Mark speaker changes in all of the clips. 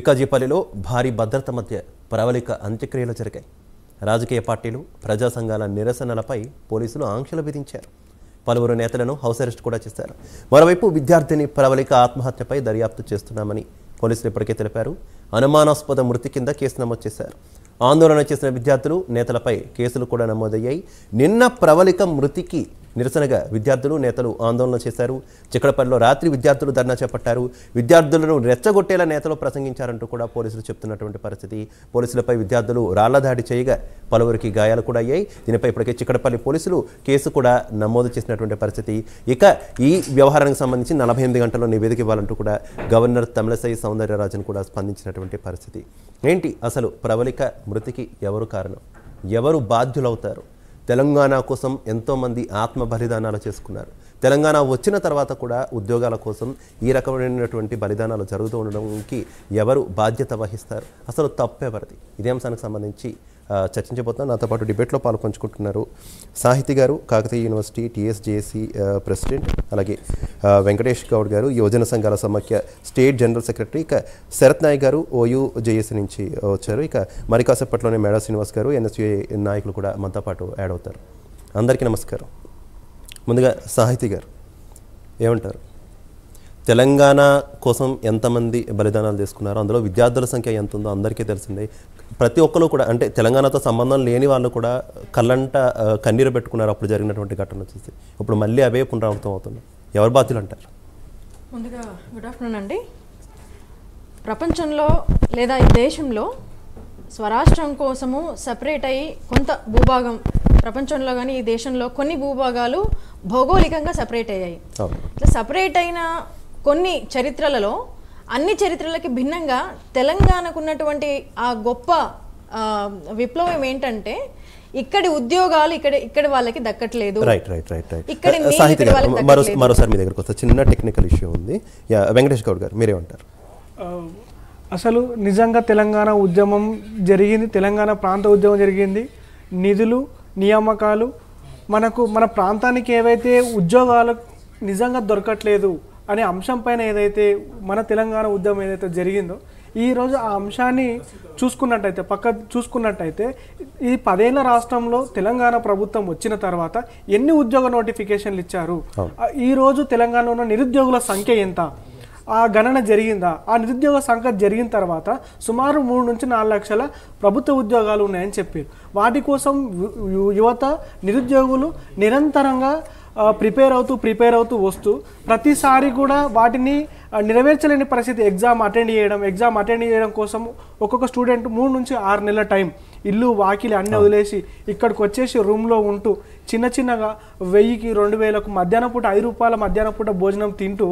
Speaker 1: వికాజీపల్లిలో భారీ భద్రత మధ్య ప్రవళిక అంత్యక్రియలు జరిగాయి రాజకీయ పార్టీలు ప్రజా సంఘాల నిరసనలపై పోలీసులు ఆంక్షలు విధించారు పలువురు నేతలను హౌస్ అరెస్ట్ కూడా చేశారు మరోవైపు విద్యార్థిని ప్రవళిక ఆత్మహత్యపై దర్యాప్తు చేస్తున్నామని పోలీసులు ఇప్పటికే తెలిపారు అనుమానాస్పద మృతి కింద కేసు నమోదు చేశారు ఆందోళన చేసిన విద్యార్థులు నేతలపై కేసులు కూడా నమోదయ్యాయి నిన్న ప్రవళిక మృతికి నిరసనగా విద్యార్థులు నేతలు ఆందోళన చేశారు చిక్కడపల్లిలో రాత్రి విద్యార్థులు ధర్నా చేపట్టారు విద్యార్థులను రెచ్చగొట్టేలా నేతలు ప్రసంగించారంటూ కూడా పోలీసులు చెప్తున్నటువంటి పరిస్థితి పోలీసులపై విద్యార్థులు రాళ్ల దాడి చేయగా పలువురికి గాయాలు కూడా అయ్యాయి దీనిపై ఇప్పటికే చిక్కడపల్లి పోలీసులు కేసు కూడా నమోదు చేసినటువంటి పరిస్థితి ఇక ఈ వ్యవహారానికి సంబంధించి నలభై ఎనిమిది గంటల్లో నివేదిక ఇవ్వాలంటూ కూడా గవర్నర్ తమిళసై సౌందర్యరాజన్ కూడా స్పందించినటువంటి పరిస్థితి ఏంటి అసలు ప్రవళిక మృతికి ఎవరు కారణం ఎవరు బాధ్యులవుతారు తెలంగాణ కోసం ఎంతోమంది ఆత్మ బలిదానాలు చేసుకున్నారు తెలంగాణ వచ్చిన తర్వాత కూడా ఉద్యోగాల కోసం ఈ రకమైనటువంటి బలిదానాలు జరుగుతూ ఉండడానికి ఎవరు బాధ్యత వహిస్తారు అసలు తప్పెవరిది ఇదే అంశానికి సంబంధించి చర్చించబోతున్నాను నాతో పాటు డిబేట్లో పాల్పంచుకుంటున్నారు సాహితి గారు కాకతీయ యూనివర్సిటీ టీఎస్జేసి ప్రెసిడెంట్ అలాగే వెంకటేష్ గౌడ్ గారు యువజన సంఘాల సమాఖ్య స్టేట్ జనరల్ సెక్రటరీ ఇక శరత్ నాయక్ గారు ఓయూ జేఏసీ నుంచి వచ్చారు ఇక మరి కాసేపట్లోనే మేడా శ్రీనివాస్ గారు ఎన్ఎస్యుఏ నాయకులు కూడా మనతో పాటు యాడ్ అవుతారు అందరికీ నమస్కారం ముందుగా సాహితీ గారు ఏమంటారు తెలంగాణ కోసం ఎంతమంది బలిదానాలు తీసుకున్నారో అందులో విద్యార్థుల సంఖ్య ఎంత ఉందో అందరికీ తెలిసిందే ప్రతి ఒక్కరు కూడా అంటే తెలంగాణతో సంబంధం లేని వాళ్ళు కూడా కళ్ళంట కన్నీరు పెట్టుకున్నారు అప్పుడు జరిగినటువంటి ఘటన వచ్చేసి ఇప్పుడు మళ్ళీ అవే పునరావృతం అవుతున్నాయి ఎవరు బాధ్యులు అంటారు
Speaker 2: ముందుగా గుడ్ ఆఫ్టర్నూన్ అండి ప్రపంచంలో లేదా ఈ దేశంలో స్వరాష్ట్రం కోసము సపరేట్ అయ్యి కొంత భూభాగం ప్రపంచంలో కానీ ఈ దేశంలో కొన్ని భూభాగాలు భౌగోళికంగా సపరేట్ అయ్యాయి ఇట్లా సపరేట్ అయిన కొన్ని చరిత్రలలో అన్ని చరిత్రలకి భిన్నంగా తెలంగాణకు ఉన్నటువంటి ఆ గొప్ప విప్లవం ఏంటంటే ఇక్కడి ఉద్యోగాలు ఇక్కడ ఇక్కడ వాళ్ళకి దక్కట్లేదు రైట్
Speaker 1: రైట్ రైట్ రైట్ ఇక్కడ uh, మరో మరోసారి మీ దగ్గరకు వస్తే చిన్న టెక్నికల్ ఇష్యూ ఉంది వెంకటేష్ గౌడ్ గారు మీరేమంటారు
Speaker 2: uh, అసలు
Speaker 3: నిజంగా తెలంగాణ ఉద్యమం జరిగింది తెలంగాణ ప్రాంత ఉద్యమం జరిగింది నిధులు నియామకాలు మనకు మన ప్రాంతానికి ఏవైతే ఉద్యోగాలు నిజంగా దొరకట్లేదు అనే అంశం పైన ఏదైతే మన తెలంగాణ ఉద్యమం ఏదైతే జరిగిందో ఈరోజు ఆ అంశాన్ని చూసుకున్నట్టయితే పక్క చూసుకున్నట్టయితే ఈ పదేళ్ల రాష్ట్రంలో తెలంగాణ ప్రభుత్వం వచ్చిన తర్వాత ఎన్ని ఉద్యోగ నోటిఫికేషన్లు ఇచ్చారు ఈరోజు తెలంగాణలో ఉన్న నిరుద్యోగుల సంఖ్య ఎంత ఆ గణన జరిగిందా ఆ నిరుద్యోగ సంఖ్య జరిగిన తర్వాత సుమారు మూడు నుంచి నాలుగు లక్షల ప్రభుత్వ ఉద్యోగాలు ఉన్నాయని చెప్పారు వాటి కోసం యువత నిరుద్యోగులు నిరంతరంగా ప్రిపేర్ అవుతూ ప్రిపేర్ అవుతూ వస్తూ ప్రతిసారి కూడా వాటిని నెరవేర్చలేని పరిస్థితి ఎగ్జామ్ అటెండ్ చేయడం ఎగ్జామ్ అటెండ్ చేయడం కోసం ఒక్కొక్క స్టూడెంట్ మూడు నుంచి ఆరు నెలల టైం ఇల్లు వాకిలి అన్నీ వదిలేసి ఇక్కడికి వచ్చేసి రూమ్లో ఉంటూ చిన్న చిన్నగా వెయ్యికి రెండు వేలకు మధ్యాహ్నం పూట ఐదు రూపాయల మధ్యాహ్నం పూట భోజనం తింటూ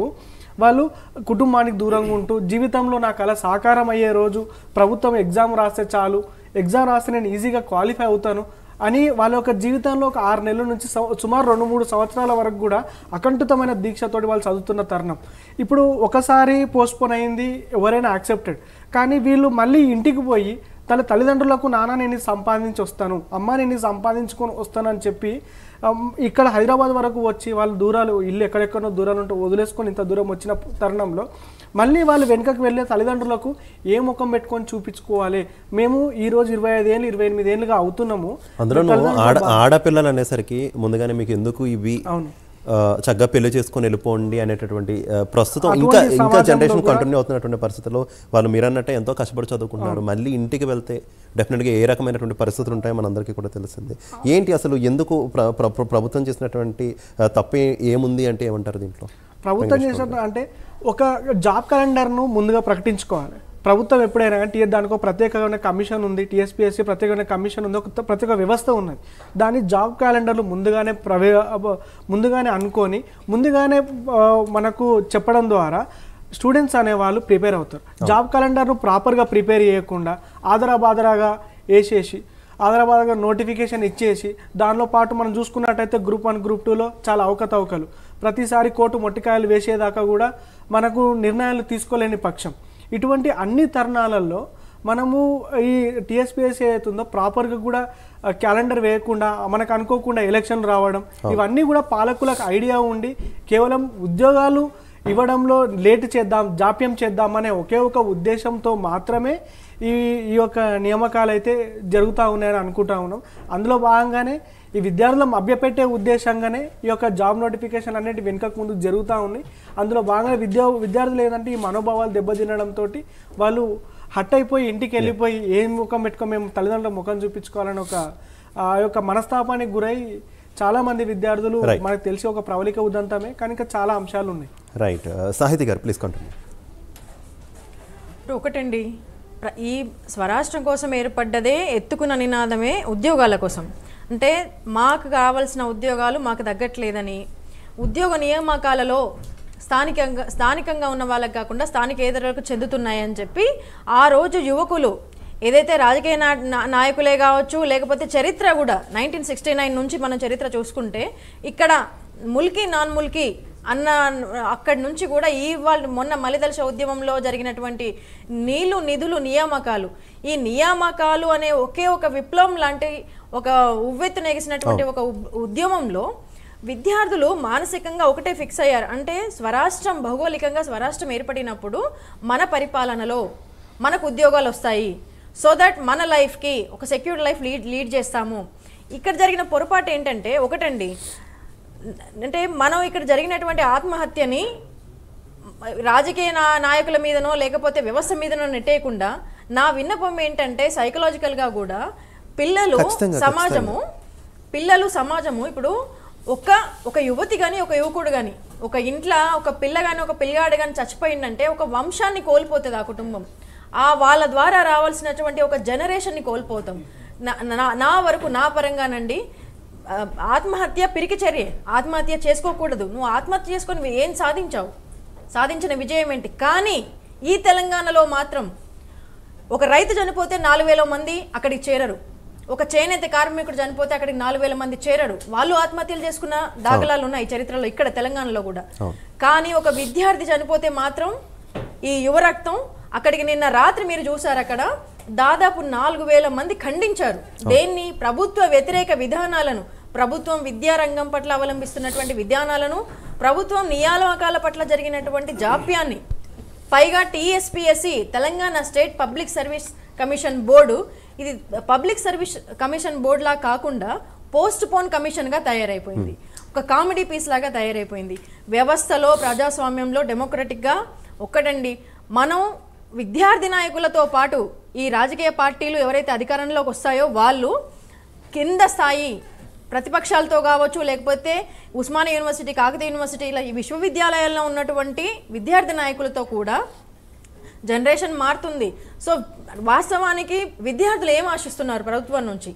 Speaker 3: వాళ్ళు కుటుంబానికి దూరంగా ఉంటూ జీవితంలో నాకు అలా సాకారం అయ్యే రోజు ప్రభుత్వం ఎగ్జామ్ రాస్తే చాలు ఎగ్జామ్ రాస్తే నేను ఈజీగా క్వాలిఫై అవుతాను అని వాళ్ళ యొక్క జీవితంలో ఒక ఆరు నెలల నుంచి సుమారు రెండు మూడు సంవత్సరాల వరకు కూడా అకంఠితమైన దీక్షతోటి వాళ్ళు చదువుతున్న తరుణం ఇప్పుడు ఒకసారి పోస్ట్పోన్ అయింది ఎవరైనా యాక్సెప్టెడ్ కానీ వీళ్ళు మళ్ళీ ఇంటికి పోయి తన తల్లిదండ్రులకు నాన్న నేను సంపాదించి వస్తాను అమ్మ నేను సంపాదించుకొని వస్తానని చెప్పి ఇక్కడ హైదరాబాద్ వరకు వచ్చి వాళ్ళు దూరాలు ఇల్లు ఎక్కడెక్కడో దూరాలు ఉంటే వదిలేసుకొని ఇంత దూరం వచ్చిన తరుణంలో మళ్ళీ వాళ్ళు వెనుకకు వెళ్ళే తల్లిదండ్రులకు ఏ ముఖం పెట్టుకొని చూపించుకోవాలి మేము ఈ రోజు ఇరవై ఐదు ఏళ్ళు ఇరవై ఎనిమిది ఏళ్ళుగా అవుతున్నాము అందులో
Speaker 1: ఆడపిల్లలు అనేసరికి ముందుగానే మీకు ఎందుకు ఇవి అవును చక్కగా పెళ్లి చేసుకొని వెళ్ళిపోండి అనేటటువంటి ప్రస్తుతం ఇంకా ఇంకా జనరేషన్ కంటిన్యూ అవుతున్నటువంటి పరిస్థితుల్లో వాళ్ళు మీరన్నట్టే ఎంతో కష్టపడి చదువుకుంటున్నారు మళ్ళీ ఇంటికి వెళ్తే డెఫినెట్గా ఏ రకమైనటువంటి పరిస్థితులు ఉంటాయో మనందరికీ కూడా తెలిసింది ఏంటి అసలు ఎందుకు ప్రభుత్వం చేసినటువంటి తప్పు ఏముంది అంటే ఏమంటారు దీంట్లో ప్రభుత్వం చేసిన
Speaker 3: అంటే ఒక జాబ్ క్యాలెండర్ను ముందుగా ప్రకటించుకోవాలి ప్రభుత్వం ఎప్పుడైనా టీఎస్ దానికో ప్రత్యేకమైన కమిషన్ ఉంది టీఎస్పీఎస్సీ ప్రత్యేకమైన కమిషన్ ఉంది ఒక ప్రత్యేక వ్యవస్థ ఉన్నది దాని జాబ్ క్యాలెండర్లు ముందుగానే ప్రవే ముందుగానే అనుకొని ముందుగానే మనకు చెప్పడం ద్వారా స్టూడెంట్స్ అనేవాళ్ళు ప్రిపేర్ అవుతారు జాబ్ క్యాలెండర్ను ప్రాపర్గా ప్రిపేర్ చేయకుండా ఆదరాబాదరాగా వేసేసి ఆదరాబాద్గా నోటిఫికేషన్ ఇచ్చేసి దానిలో పాటు మనం చూసుకున్నట్టయితే గ్రూప్ వన్ గ్రూప్ టూలో చాలా అవకతవకలు ప్రతిసారి కోటు మొట్టికాయలు వేసేదాకా కూడా మనకు నిర్ణయాలు తీసుకోలేని పక్షం ఇటువంటి అన్ని తరుణాలలో మనము ఈ టీఎస్పీఎస్ ఏదైతుందో ప్రాపర్గా కూడా క్యాలెండర్ వేయకుండా మనకు అనుకోకుండా ఎలక్షన్ రావడం ఇవన్నీ కూడా పాలకులకు ఐడియా ఉండి కేవలం ఉద్యోగాలు ఇవ్వడంలో లేట్ చేద్దాం జాప్యం చేద్దాం అనే ఒకే ఒక ఉద్దేశంతో మాత్రమే ఈ ఈ యొక్క నియామకాలు అయితే జరుగుతూ ఉన్నాయని అనుకుంటా ఉన్నాం అందులో భాగంగానే ఈ విద్యార్థులను అభ్యపెట్టే ఉద్దేశంగానే ఈ యొక్క జాబ్ నోటిఫికేషన్ అనేది వెనుకకు ముందు జరుగుతూ ఉంది అందులో బాగా విద్యా విద్యార్థులు ఏంటంటే ఈ మనోభావాలు దెబ్బతినడంతో వాళ్ళు హట్ అయిపోయి ఇంటికి వెళ్ళిపోయి ఏం ముఖం పెట్టుకో మేము తల్లిదండ్రుల ముఖం చూపించుకోవాలని ఒక ఆ యొక్క మనస్తాపానికి గురై చాలా మంది విద్యార్థులు మనకు తెలిసి ఒక ప్రవళిక ఉదంతమే కనుక చాలా అంశాలు ఉన్నాయి
Speaker 1: రైట్ uh, సాహితి గారు ప్లీజ్ కంటిన్యూ
Speaker 2: ఒకటండి ఈ స్వరాష్ట్రం కోసం ఏర్పడ్డదే ఎత్తుకున్న నినాదమే ఉద్యోగాల కోసం అంటే మాకు కావలసిన ఉద్యోగాలు మాకు తగ్గట్లేదని ఉద్యోగ నియామకాలలో స్థానికంగా స్థానికంగా ఉన్న వాళ్ళకి కాకుండా స్థానికేతరులకు చెందుతున్నాయని చెప్పి ఆ రోజు యువకులు ఏదైతే రాజకీయ నా నాయకులే కావచ్చు లేకపోతే చరిత్ర కూడా నైన్టీన్ సిక్స్టీ నైన్ నుంచి మనం చరిత్ర చూసుకుంటే ఇక్కడ ముల్కీ నాన్ ముల్కీ అన్న అక్కడి నుంచి కూడా ఈ వాళ్ళు మొన్న మలిదలశ ఉద్యమంలో జరిగినటువంటి నీళ్లు నిధులు నియామకాలు ఈ నియామకాలు అనే ఒకే ఒక విప్లవం లాంటి ఒక ఉవ్వెత్తున ఎగిసినటువంటి ఒక ఉద్యమంలో విద్యార్థులు మానసికంగా ఒకటే ఫిక్స్ అయ్యారు అంటే స్వరాష్ట్రం భౌగోళికంగా స్వరాష్ట్రం ఏర్పడినప్పుడు మన పరిపాలనలో మనకు ఉద్యోగాలు వస్తాయి సో దట్ మన లైఫ్కి ఒక సెక్యూర్డ్ లైఫ్ లీడ్ లీడ్ చేస్తాము ఇక్కడ జరిగిన పొరపాటు ఏంటంటే ఒకటండి అంటే మనం ఇక్కడ జరిగినటువంటి ఆత్మహత్యని రాజకీయ నాయకుల మీదనో లేకపోతే వ్యవస్థ మీదనో నెట్టేయకుండా నా విన్నపం ఏంటంటే సైకలాజికల్గా కూడా పిల్లలు సమాజము పిల్లలు సమాజము ఇప్పుడు ఒక ఒక యువతి కానీ ఒక యువకుడు కానీ ఒక ఇంట్లో ఒక పిల్ల కానీ ఒక పిల్లగాడు కానీ చచ్చిపోయిందంటే ఒక వంశాన్ని కోల్పోతుంది ఆ కుటుంబం ఆ వాళ్ళ ద్వారా రావాల్సినటువంటి ఒక జనరేషన్ని కోల్పోతాం నా నా వరకు నా పరంగానండి ఆత్మహత్య పిరికి చర్య ఆత్మహత్య చేసుకోకూడదు నువ్వు ఆత్మహత్య చేసుకొని ఏం సాధించావు సాధించిన విజయం ఏంటి కానీ ఈ తెలంగాణలో మాత్రం ఒక రైతు చనిపోతే నాలుగు వేల మంది అక్కడికి చేరరు ఒక చేనేత కార్మికుడు చనిపోతే అక్కడికి నాలుగు వేల మంది చేరరు వాళ్ళు ఆత్మహత్యలు చేసుకున్న దాఖలాలు ఉన్నాయి చరిత్రలో ఇక్కడ తెలంగాణలో కూడా కానీ ఒక విద్యార్థి చనిపోతే మాత్రం ఈ యువరక్తం అక్కడికి నిన్న రాత్రి మీరు చూసారు అక్కడ దాదాపు నాలుగు వేల మంది ఖండించారు దేన్ని ప్రభుత్వ వ్యతిరేక విధానాలను ప్రభుత్వం విద్యారంగం పట్ల అవలంబిస్తున్నటువంటి విధానాలను ప్రభుత్వం నియామకాల పట్ల జరిగినటువంటి జాప్యాన్ని పైగా TSPSC Telangana state public service commission board ఇది పబ్లిక్ సర్వీస్ కమిషన్ బోర్డులా కాకుండా పోస్ట్ పోన్ కమిషన్గా తయారైపోయింది ఒక కామెడీ పీస్ లాగా తయారైపోయింది వ్యవస్థలో ప్రజాస్వామ్యంలో డెమోక్రటిక్గా ఒక్కటండి మనం విద్యార్థి నాయకులతో పాటు ఈ రాజకీయ పార్టీలు ఎవరైతే అధికారంలోకి వస్తాయో వాళ్ళు కింద స్థాయి ప్రతిపక్షాలతో కావచ్చు లేకపోతే ఉస్మాన్ యూనివర్సిటీ కాకతీయ యూనివర్సిటీ ఇలా ఈ విశ్వవిద్యాలయాల్లో ఉన్నటువంటి విద్యార్థి నాయకులతో కూడా జనరేషన్ మారుతుంది సో వాస్తవానికి విద్యార్థులు ఏం ఆశిస్తున్నారు ప్రభుత్వం నుంచి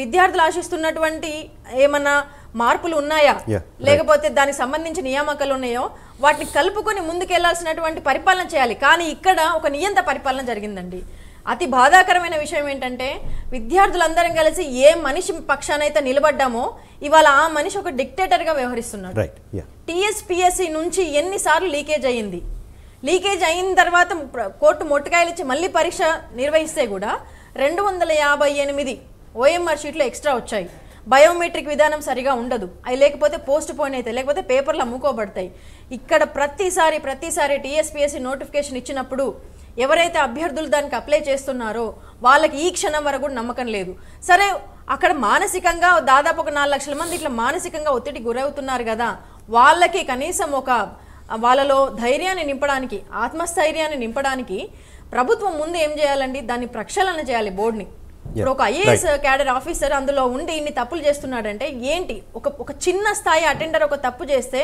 Speaker 2: విద్యార్థులు ఆశిస్తున్నటువంటి ఏమన్నా మార్పులు ఉన్నాయా లేకపోతే దానికి సంబంధించి నియామకాలు ఉన్నాయో వాటిని కలుపుకొని ముందుకెళ్లాల్సినటువంటి పరిపాలన చేయాలి కానీ ఇక్కడ ఒక నియంత పరిపాలన జరిగిందండి అతి బాధాకరమైన విషయం ఏంటంటే విద్యార్థులందరం కలిసి ఏ మనిషి పక్షానైతే నిలబడ్డామో ఇవాళ ఆ మనిషి ఒక డిక్టేటర్గా వ్యవహరిస్తున్నాడు టీఎస్పిఎస్సి నుంచి ఎన్నిసార్లు లీకేజ్ అయ్యింది లీకేజ్ అయిన తర్వాత కోర్టు మొట్టకాయలు ఇచ్చి మళ్ళీ పరీక్ష నిర్వహిస్తే కూడా రెండు వందల యాభై ఎనిమిది ఓఎంఆర్ షీట్లు ఎక్స్ట్రా వచ్చాయి బయోమెట్రిక్ విధానం సరిగా ఉండదు అవి లేకపోతే పోస్ట్ పోన్ అవుతాయి లేకపోతే పేపర్లు అమ్ముకోబడతాయి ఇక్కడ ప్రతిసారి ప్రతిసారి టీఎస్పీఎస్సీ నోటిఫికేషన్ ఇచ్చినప్పుడు ఎవరైతే అభ్యర్థులు దానికి అప్లై చేస్తున్నారో వాళ్ళకి ఈ క్షణం వరకు కూడా నమ్మకం లేదు సరే అక్కడ మానసికంగా దాదాపు ఒక నాలుగు లక్షల మంది ఇట్లా మానసికంగా ఒత్తిడి గురవుతున్నారు కదా వాళ్ళకి కనీసం ఒక వాళ్ళలో ధైర్యాన్ని నింపడానికి ఆత్మస్థైర్యాన్ని నింపడానికి ప్రభుత్వం ముందు ఏం చేయాలండి దాన్ని ప్రక్షాళన చేయాలి బోర్డుని ఇప్పుడు ఒక ఐఏఎస్ క్యాడర్ ఆఫీసర్ అందులో ఉండి ఇన్ని తప్పులు చేస్తున్నాడంటే ఏంటి ఒక ఒక చిన్న స్థాయి అటెండర్ ఒక తప్పు చేస్తే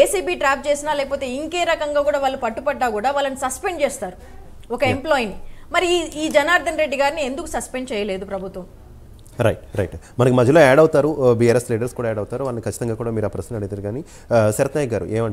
Speaker 2: ఏసీబీ ట్రాప్ చేసినా లేకపోతే ఇంకే రకంగా కూడా వాళ్ళు పట్టుపడ్డా కూడా వాళ్ళని సస్పెండ్ చేస్తారు ఒక ఎంప్లాయీని మరి ఈ జనార్దన్ రెడ్డి గారిని ఎందుకు సస్పెండ్ చేయలేదు ప్రభుత్వం
Speaker 1: రైట్ రైట్ మనకి మధ్యలో యాడ్ అవుతారు బీఆర్ఎస్ లీడర్స్ కూడా యాడ్ అవుతారు వాళ్ళని ఖచ్చితంగా కూడా మీరు ఆ ప్రశ్న అడుగుతారు కానీ శరత్నాయక్ గారు ఏమంటారు